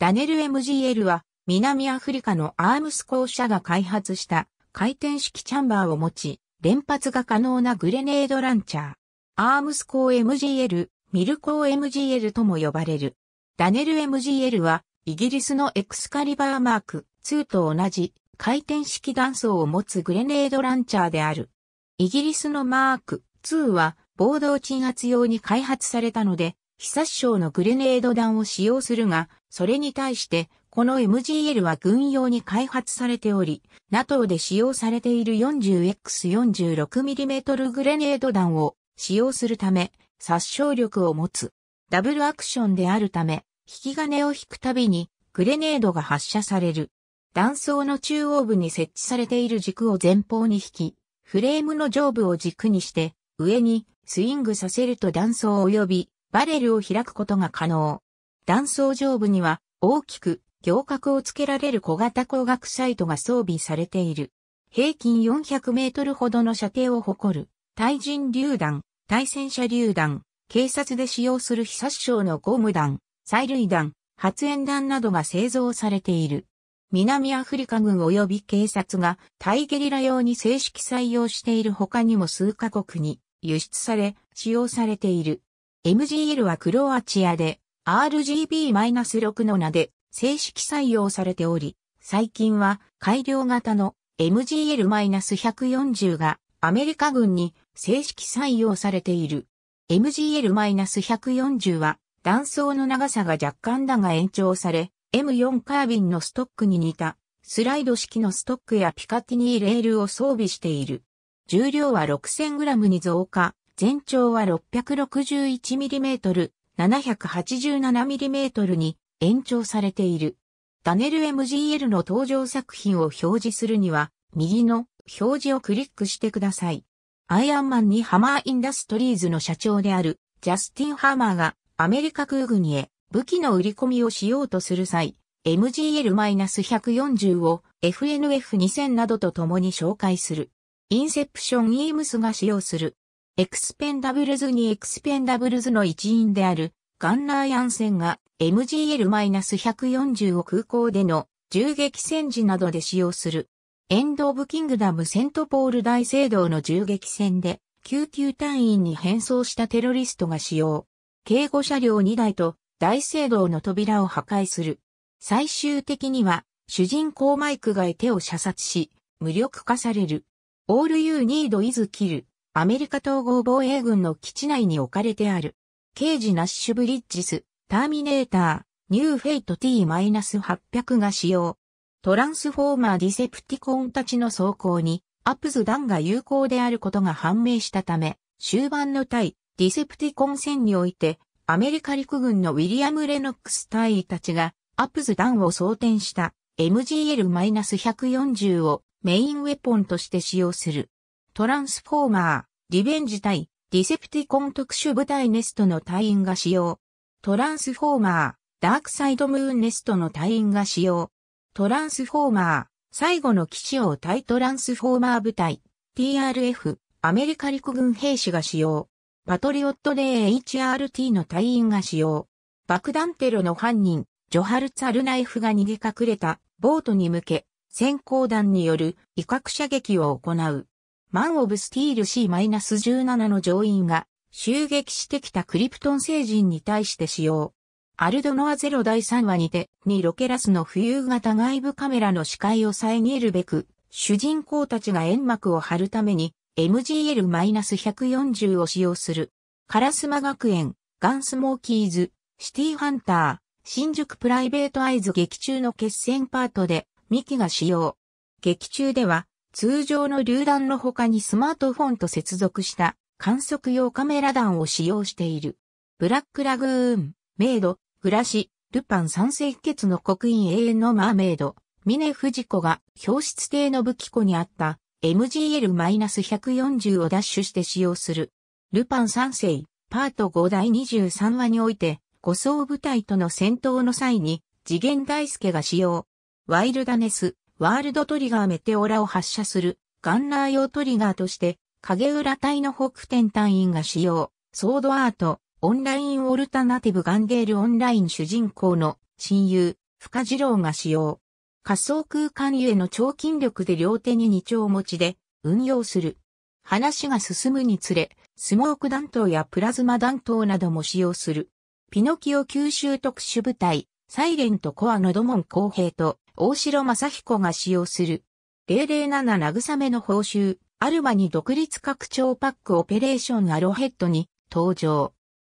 ダネル MGL は南アフリカのアームス校舎が開発した回転式チャンバーを持ち、連発が可能なグレネードランチャー。アームス校 MGL、ミルコー MGL とも呼ばれる。ダネル MGL はイギリスのエクスカリバーマーク2と同じ回転式弾倉を持つグレネードランチャーである。イギリスのマーク2は暴動鎮圧用に開発されたので、被殺傷のグレネード弾を使用するが、それに対して、この MGL は軍用に開発されており、NATO で使用されている 40X46mm グレネード弾を使用するため、殺傷力を持つ。ダブルアクションであるため、引き金を引くたびに、グレネードが発射される。弾倉の中央部に設置されている軸を前方に引き、フレームの上部を軸にして、上にスイングさせると弾倉及びバレルを開くことが可能。断層上部には大きく行角をつけられる小型工学サイトが装備されている。平均400メートルほどの射程を誇る、対人榴弾、対戦車榴弾、警察で使用する被殺傷のゴム弾、催涙弾、発煙弾などが製造されている。南アフリカ軍及び警察が対ゲリラ用に正式採用している他にも数カ国に輸出され、使用されている。MGL はクロアチアで RGB-6 の名で正式採用されており、最近は改良型の MGL-140 がアメリカ軍に正式採用されている。MGL-140 は断層の長さが若干だが延長され、M4 カービンのストックに似たスライド式のストックやピカティニーレールを装備している。重量は 6000g に増加、全長は 661mm、787mm に延長されている。ダネル MGL の登場作品を表示するには、右の表示をクリックしてください。アイアンマンにハマーインダストリーズの社長であるジャスティン・ハーマーがアメリカ空軍へ武器の売り込みをしようとする際、MGL-140 を FNF2000 などと共に紹介する。インセプション・イームスが使用するエクスペンダブルズにエクスペンダブルズの一員であるガンナーヤンセンが MGL-140 を空港での銃撃戦時などで使用するエンド・オブ・キングダム・セントポール大聖堂の銃撃戦で救急隊員に変装したテロリストが使用。警護車両2台と大聖堂の扉を破壊する。最終的には主人公マイクが手を射殺し無力化される。All you need is kill アメリカ統合防衛軍の基地内に置かれてある、ケージ・ナッシュ・ブリッジス、ターミネーター、ニューフェイト T-800 が使用。トランスフォーマーディセプティコンたちの走行に、アプズ弾が有効であることが判明したため、終盤の対、ディセプティコン戦において、アメリカ陸軍のウィリアム・レノックス隊員たちが、アプズ弾を装填した MGL-140 をメインウェポンとして使用する。トランスフォーマー、リベンジ対、ディセプティコン特殊部隊ネストの隊員が使用。トランスフォーマー、ダークサイドムーンネストの隊員が使用。トランスフォーマー、最後の基地を対トランスフォーマー部隊、TRF、アメリカ陸軍兵士が使用。パトリオットデー HRT の隊員が使用。爆弾テロの犯人、ジョハルツァルナイフが逃げ隠れたボートに向け、先行弾による威嚇射撃を行う。マン・オブ・スティール C-17 の乗員が襲撃してきたクリプトン星人に対して使用。アルドノアゼロ第3話にて、にロケラスの浮遊型外部カメラの視界を遮るべく、主人公たちが煙幕を張るために、MGL-140 を使用する。カラスマ学園、ガンスモーキーズ、シティハンター、新宿プライベートアイズ劇中の決戦パートで、ミキが使用。劇中では、通常の榴弾の他にスマートフォンと接続した観測用カメラ弾を使用している。ブラックラグーン、メイド、グラシ、ルパン三世訣の刻印永遠のマーメイド、ミネフジコが表出艇の武器庫にあった MGL-140 をダッシュして使用する。ルパン三世、パート5第23話において、護送部隊との戦闘の際に、次元大介が使用。ワイルダネス、ワールドトリガーメテオラを発射するガンナー用トリガーとして、影浦隊の北天隊員が使用、ソードアート、オンラインオルタナティブガンゲールオンライン主人公の親友、深次郎が使用。仮想空間ゆえの超筋力で両手に二丁持ちで運用する。話が進むにつれ、スモーク弾頭やプラズマ弾頭なども使用する。ピノキオ九州特殊部隊、サイレントコアのドモン公平と、大城正彦が使用する、007慰めの報酬、アルマに独立拡張パックオペレーションアロヘッドに登場。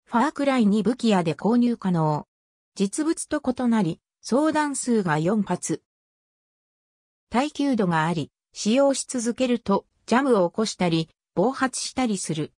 ファークライに武器屋で購入可能。実物と異なり、相談数が4発。耐久度があり、使用し続けると、ジャムを起こしたり、暴発したりする。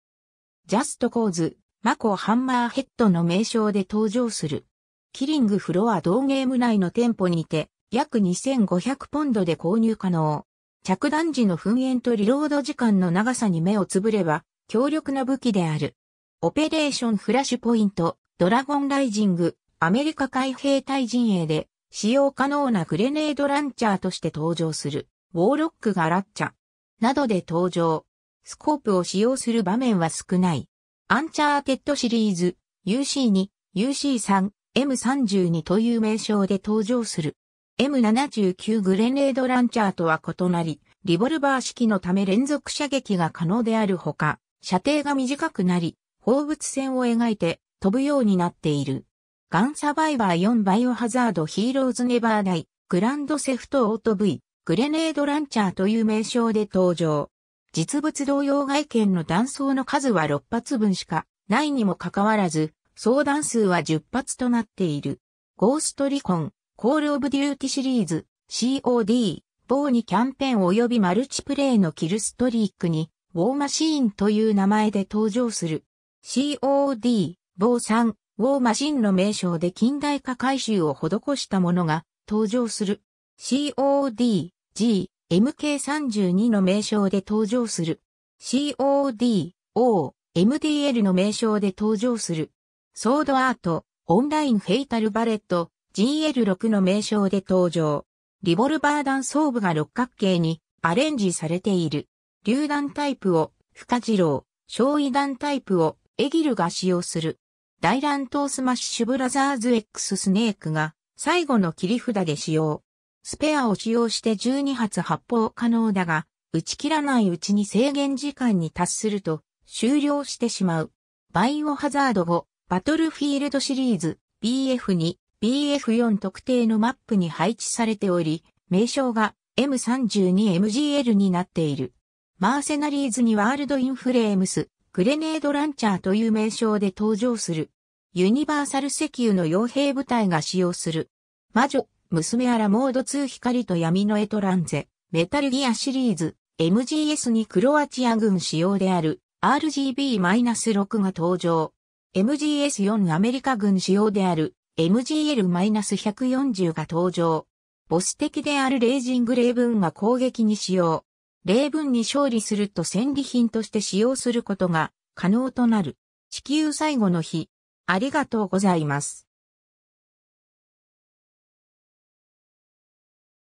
ジャストコーズ、マコハンマーヘッドの名称で登場する。キリングフロア同ゲーム内の店舗にて、約2500ポンドで購入可能。着弾時の噴煙とリロード時間の長さに目をつぶれば、強力な武器である。オペレーションフラッシュポイント、ドラゴンライジング、アメリカ海兵隊陣営で、使用可能なグレネードランチャーとして登場する、ウォーロックガラッチャ、などで登場。スコープを使用する場面は少ない。アンチャーテッドシリーズ、UC2、UC3、M32 という名称で登場する。M79 グレネードランチャーとは異なり、リボルバー式のため連続射撃が可能であるほか、射程が短くなり、放物線を描いて飛ぶようになっている。ガンサバイバー4バイオハザードヒーローズネバーダイ、グランドセフトオート V、グレネードランチャーという名称で登場。実物同様外見の弾倉の数は6発分しかないにもかかわらず、相談数は10発となっている。ゴーストリコン、コールオブデューティシリーズ、COD、ーにキャンペーン及びマルチプレイのキルストリークに、ウォーマシーンという名前で登場する。COD、某3、ウォーマシーンの名称で近代化改修を施したものが登場する。COD、G、MK32 の名称で登場する。COD、O、MDL の名称で登場する。ソードアート、オンラインフェイタルバレット、GL6 の名称で登場。リボルバー弾装部が六角形にアレンジされている。榴弾タイプを深次郎、焼夷弾タイプをエギルが使用する。大乱闘スマッシュブラザーズ X スネークが最後の切り札で使用。スペアを使用して12発発砲可能だが、打ち切らないうちに制限時間に達すると終了してしまう。バイオハザード5バトルフィールドシリーズ BF2 BF4 特定のマップに配置されており、名称が M32MGL になっている。マーセナリーズにワールドインフレームス、グレネードランチャーという名称で登場する。ユニバーサル石油の傭兵部隊が使用する。魔女、娘アラモード2光と闇のエトランゼ、メタルギアシリーズ、MGS にクロアチア軍使用である RGB-6 が登場。MGS4 アメリカ軍使用である MGL-140 が登場。ボス的であるレイジングレイブンが攻撃に使用。レイブンに勝利すると戦利品として使用することが可能となる。地球最後の日。ありがとうございます。